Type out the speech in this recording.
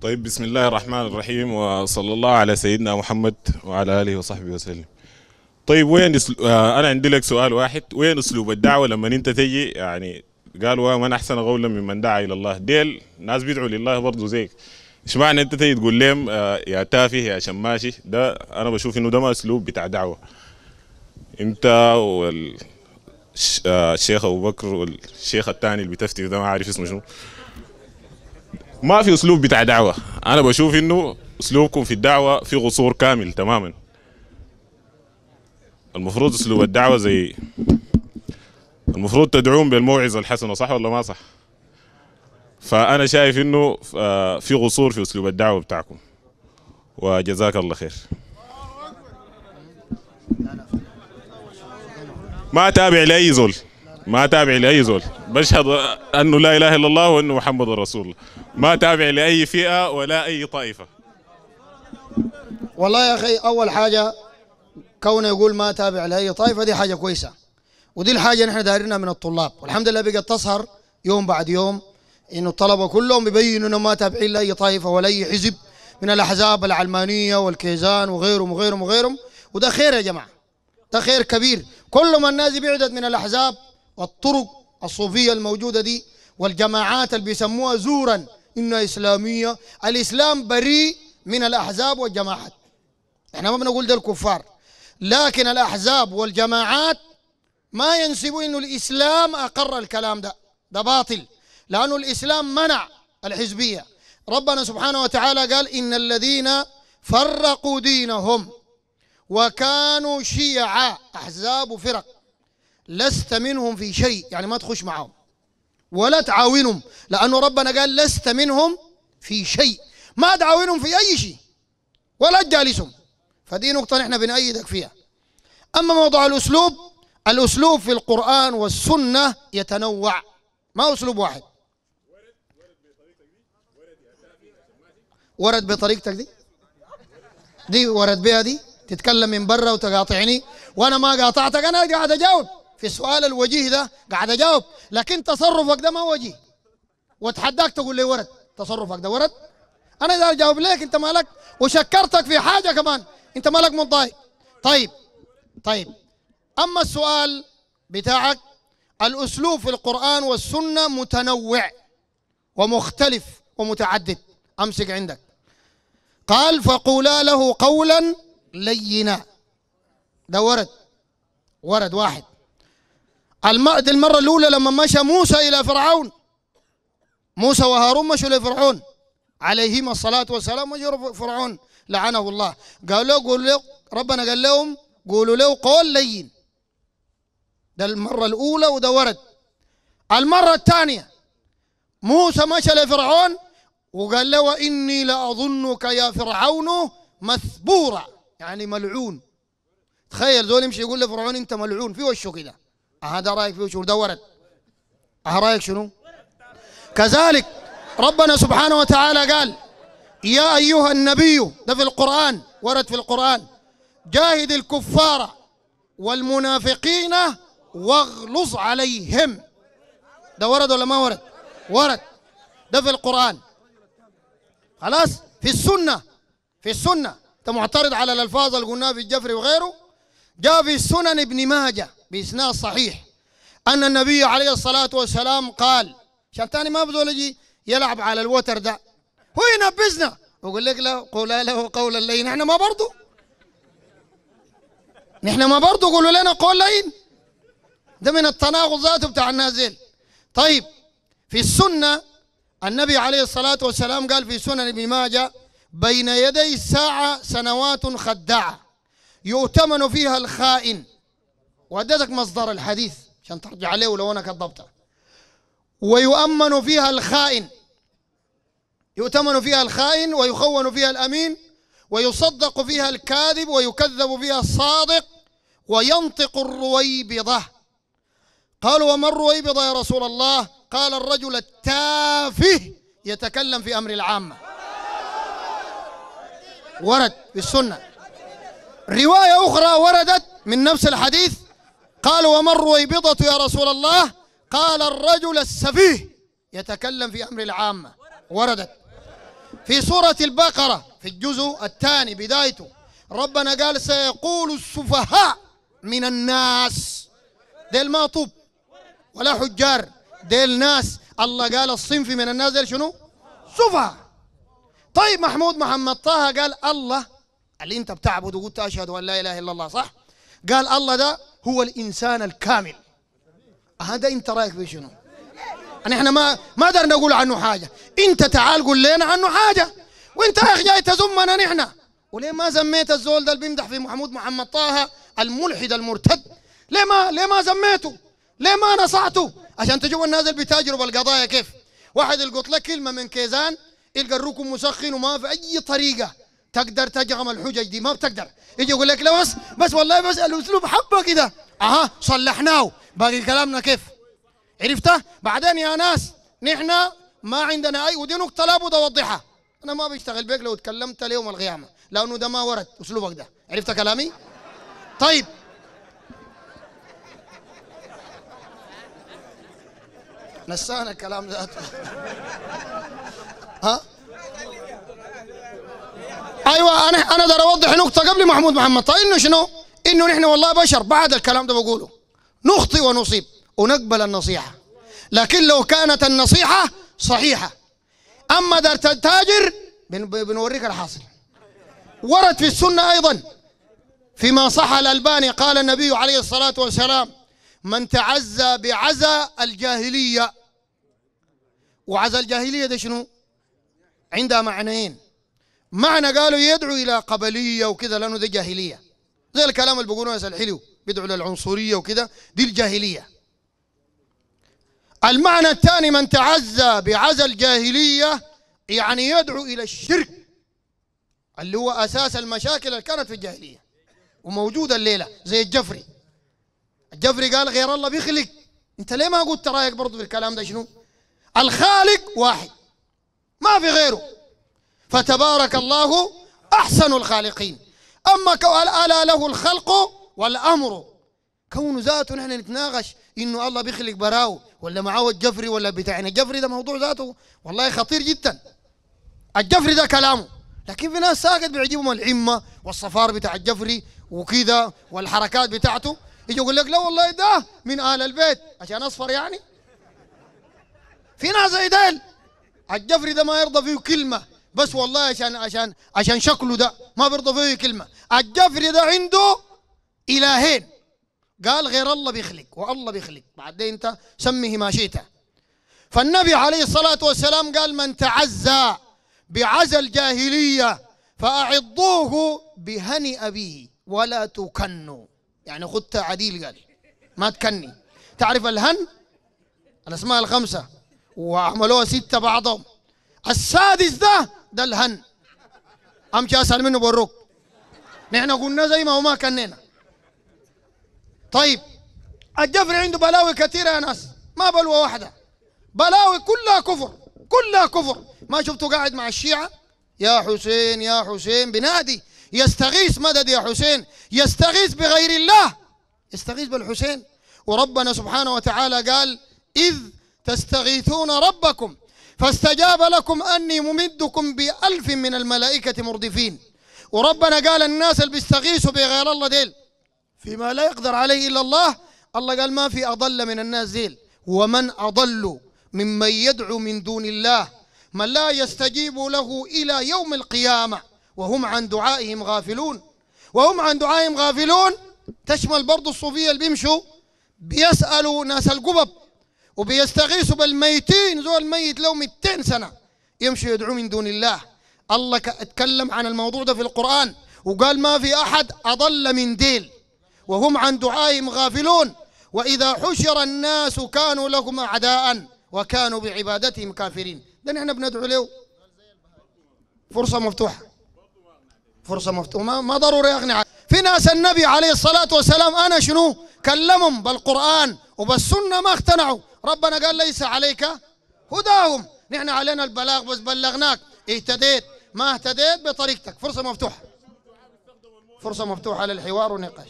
طيب بسم الله الرحمن الرحيم وصلى الله على سيدنا محمد وعلى اله وصحبه وسلم طيب وين آه، انا عندي لك سؤال واحد وين اسلوب الدعوه لما انت تجي يعني قالوا آه، من احسن قولا ممن دعا الى الله ديل ناس بيدعوا لله برضه زيك ايش معنى انت تيجي تقول لهم آه، يا تافه يا شماشي ده انا بشوف انه ده ما اسلوب بتاع دعوه انت والشيخ ابو بكر والشيخ الثاني اللي بتفتي ده ما عارف اسمه شنو ما في اسلوب بتاع دعوه انا بشوف انه اسلوبكم في الدعوه في قصور كامل تماما المفروض اسلوب الدعوه زي المفروض تدعون بالموعظه الحسنه صح ولا ما صح فانا شايف انه آه، في قصور في اسلوب الدعوه بتاعكم وجزاك الله خير ما تابع لاي زول ما تابع لاي زول بشهد انه لا اله الا الله وانه محمد رسول الله ما تابع لاي فئه ولا اي طائفه والله يا اخي اول حاجه كونه يقول ما تابع لاي طائفه دي حاجه كويسه ودي الحاجه نحن دايرينها من الطلاب والحمد لله بقت تسهر يوم بعد يوم انه الطلبه كلهم بيبينوا انه ما تابعين لاي طائفه ولا اي حزب من الاحزاب العلمانيه والكيزان وغيرهم وغيرهم وغيرهم وده خير يا جماعه ده خير كبير كل ما الناس بعدت من الاحزاب والطرق الصوفية الموجودة دي والجماعات اللي بيسموها زورا إنها إسلامية الإسلام بريء من الأحزاب والجماعات احنا ما بنقول ده الكفار لكن الأحزاب والجماعات ما ينسبوا إنه الإسلام أقر الكلام ده ده باطل لأنه الإسلام منع الحزبية ربنا سبحانه وتعالى قال إن الذين فرقوا دينهم وكانوا شيعا أحزاب فرق لست منهم في شيء يعني ما تخش معهم ولا تعاونهم لأنه ربنا قال لست منهم في شيء ما تعاونهم في أي شيء ولا تجالسهم فدي نقطة نحن بنأيدك فيها أما موضوع الأسلوب الأسلوب في القرآن والسنة يتنوع ما أسلوب واحد ورد بطريقتك دي دي ورد بها دي تتكلم من برا وتقاطعني وانا ما قاطعتك انا قاعد اجاوب في السؤال الوجيه ده قاعد اجاوب لكن تصرفك ده ما وجيه واتحداك تقول لي ورد تصرفك ده ورد انا اذا اجاوب لك انت مالك وشكرتك في حاجه كمان انت مالك متضايق طيب طيب اما السؤال بتاعك الاسلوب في القران والسنه متنوع ومختلف ومتعدد امسك عندك قال فقولا له قولا لينا ده ورد ورد واحد دي المرة الأولى لما مشى موسى إلى فرعون موسى وهارون مشوا لفرعون عليهما الصلاة والسلام مشوا فرعون لعنه الله قال له قول له ربنا قال لهم قولوا له قول لين ده المرة الأولى وده ورد المرة الثانية موسى مشى لفرعون وقال له وإني لأظنك يا فرعون مثبورا يعني ملعون تخيل زول يمشي يقول لفرعون أنت ملعون في وشه كده هذا رايك فيه شنو؟ ده ورد اه رايك شنو كذلك ربنا سبحانه وتعالى قال يا ايها النبي ده في القران ورد في القران جاهد الكفار والمنافقين واغلظ عليهم ده ورد ولا ما ورد ورد ده في القرآن خلاص في السنة في السنة أنت معترض على الألفاظ اللي قلناها في الجفري وغيره جاء في السنن ابن ماجه بإسناد صحيح أن النبي عليه الصلاة والسلام قال شفتاني ما بزول يجي يلعب على الوتر ده هو ينبذنا ويقول لك لا قولا له قولا لين احنا ما برضو نحن ما برضو قولوا لنا قول لين ده من التناقض ذاته بتاع النازل طيب في السنة النبي عليه الصلاة والسلام قال في سنن ابن ماجه بين يدي الساعة سنوات خداعة يؤتمن فيها الخائن واديتك مصدر الحديث عشان ترجع عليه ولو انا كذبته ويؤمن فيها الخائن يؤتمن فيها الخائن ويخون فيها الامين ويصدق فيها الكاذب ويكذب فيها الصادق وينطق الرويبضه قالوا وما الرويبضه يا رسول الله قال الرجل التافه يتكلم في امر العامه ورد في السنه روايه اخرى وردت من نفس الحديث قال وما الرويبضة يا رسول الله قال الرجل السفيه يتكلم في أمر العامة وردت في سورة البقرة في الجزء الثاني بدايته ربنا قال سيقول السفهاء من الناس ديل ما طوب ولا حجار ديل ناس الله قال الصنف من الناس ديل شنو سفهاء طيب محمود محمد طه قال الله اللي انت بتعبده قلت اشهد ان لا اله الا الله صح قال الله ده هو الإنسان الكامل هذا أنت رأيك في يعني احنا ما ما درنا نقول عنه حاجة انت تعال قول لنا عنه حاجة وانت يا اخي جاي تزمنا نحن وليه ما سميت الزول ده اللي بيمدح في محمود محمد طه الملحد المرتد ليه ما ليه ما سميته ليه ما نصعته عشان تجوا الناس اللي بتجرب القضايا كيف واحد يلقط لك كلمة من كيزان يلقى الركن مسخن وما في أي طريقة تقدر تجرم الحجج دي ما بتقدر يجي يقول لك لا بس بس والله بس الاسلوب حبه كده اها صلحناه باقي كلامنا كيف عرفته بعدين يا ناس نحن ما عندنا اي ودي نقطه لابد اوضحها انا ما بشتغل بيك لو اتكلمت ليوم القيامه لانه ده ما ورد اسلوبك ده عرفت كلامي طيب نسانا الكلام ذاته انا اقدر اوضح نقطه قبل محمود محمد طيب انه شنو؟ انه نحن والله بشر بعد الكلام ده بقوله نخطئ ونصيب ونقبل النصيحه لكن لو كانت النصيحه صحيحه اما دار تاجر بنوريك الحاصل ورد في السنه ايضا فيما صح الالباني قال النبي عليه الصلاه والسلام من تعزى بعزى الجاهليه وعزى الجاهليه ده شنو؟ عندها معنيين معنى قالوا يدعو إلى قبلية وكذا لأنه ده جاهلية زي الكلام اللي بيقولوه ناس الحلو بيدعو للعنصرية وكذا دي الجاهلية المعنى الثاني من تعزى بعزى الجاهلية يعني يدعو إلى الشرك اللي هو أساس المشاكل اللي كانت في الجاهلية وموجودة الليلة زي الجفري الجفري قال غير الله بيخلق انت ليه ما قلت رايك برضه في الكلام ده شنو الخالق واحد ما في غيره فتبارك الله أحسن الخالقين أما ألا له الخلق والأمر كون ذاته نحن نتناقش إنه الله بيخلق براو ولا معاه الجفري ولا بتاعنا الجفري ده موضوع ذاته والله خطير جدا الجفري ده كلامه لكن في ناس ساكت بيعجبهم العمة والصفار بتاع الجفري وكذا والحركات بتاعته يجي يقول لك لا والله ده من آل البيت عشان أصفر يعني في ناس زي ديل الجفري ده ما يرضى فيه كلمة بس والله عشان عشان عشان شكله ده ما برضى فيه كلمه الجفر ده عنده الهين قال غير الله بيخلق والله بيخلق بعدين انت سميه ما شئت فالنبي عليه الصلاه والسلام قال من تعزى بعزى الجاهليه فاعضوه بهني ابيه ولا تكنوا يعني خدت عديل قال ما تكني تعرف الهن الاسماء الخمسه وعملوها سته بعضهم السادس ده ده الهن امشي اسال منه بروك نحن قلنا زي ما هو ما كنينا طيب الجفري عنده بلاوي كثيره يا ناس ما بلوى واحده بلاوي كلها كفر كلها كفر ما شفته قاعد مع الشيعه يا حسين يا حسين بنادي يستغيث مدد يا حسين يستغيث بغير الله يستغيث بالحسين وربنا سبحانه وتعالى قال إذ تستغيثون ربكم فاستجاب لكم أني ممدكم بألف من الملائكة مردفين وربنا قال الناس اللي بيستغيثوا بغير الله ديل فيما لا يقدر عليه إلا الله الله قال ما في أضل من الناس ديل ومن أضل ممن يدعو من دون الله من لا يستجيب له إلى يوم القيامة وهم عن دعائهم غافلون وهم عن دعائهم غافلون تشمل برضه الصوفية اللي بيمشوا بيسألوا ناس القبب وبيستغيثوا بالميتين زول ميت لو 200 سنة يمشي يدعو من دون الله الله اتكلم عن الموضوع ده في القرآن وقال ما في أحد أضل من ديل وهم عن دعائهم غافلون وإذا حشر الناس كانوا لهم أعداء وكانوا بعبادتهم كافرين ده نحن بندعو له فرصة مفتوحة فرصة مفتوحة ما, ما ضروري أغني في ناس النبي عليه الصلاة والسلام أنا شنو كلمهم بالقرآن وبالسنة ما اقتنعوا ربنا قال ليس عليك هداهم نحن علينا البلاغ بس بلغناك اهتديت ما اهتديت بطريقتك فرصة مفتوحة فرصة مفتوحة للحوار والنقاش